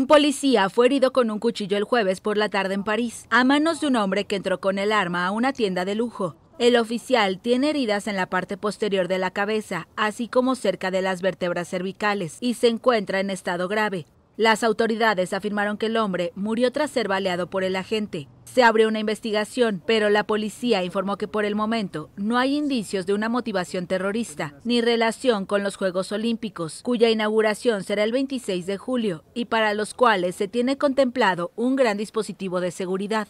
Un policía fue herido con un cuchillo el jueves por la tarde en París, a manos de un hombre que entró con el arma a una tienda de lujo. El oficial tiene heridas en la parte posterior de la cabeza, así como cerca de las vértebras cervicales, y se encuentra en estado grave. Las autoridades afirmaron que el hombre murió tras ser baleado por el agente. Se abre una investigación, pero la policía informó que por el momento no hay indicios de una motivación terrorista ni relación con los Juegos Olímpicos, cuya inauguración será el 26 de julio y para los cuales se tiene contemplado un gran dispositivo de seguridad.